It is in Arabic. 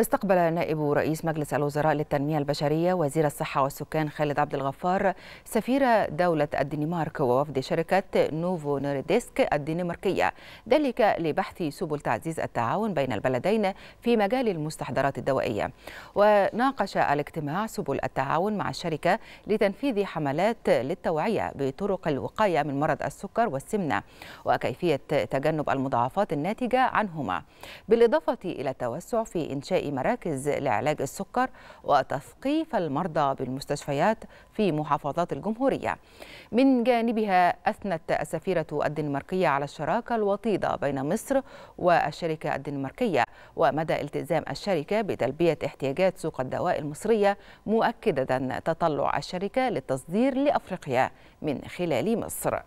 استقبل نائب رئيس مجلس الوزراء للتنمية البشرية وزير الصحة والسكان خالد عبد الغفار سفير دولة الدنمارك ووفد شركة نوفو نورديسك الدنماركية ذلك لبحث سبل تعزيز التعاون بين البلدين في مجال المستحضرات الدوائية وناقش الاجتماع سبل التعاون مع الشركة لتنفيذ حملات للتوعية بطرق الوقاية من مرض السكر والسمنة وكيفية تجنب المضاعفات الناتجة عنهما بالإضافة إلى التوسع في إنشاء مراكز لعلاج السكر وتثقيف المرضى بالمستشفيات في محافظات الجمهورية من جانبها أثنت السفيرة الدنماركية على الشراكة الوطيدة بين مصر والشركة الدنماركية ومدى التزام الشركة بتلبية احتياجات سوق الدواء المصرية مؤكدة تطلع الشركة للتصدير لأفريقيا من خلال مصر.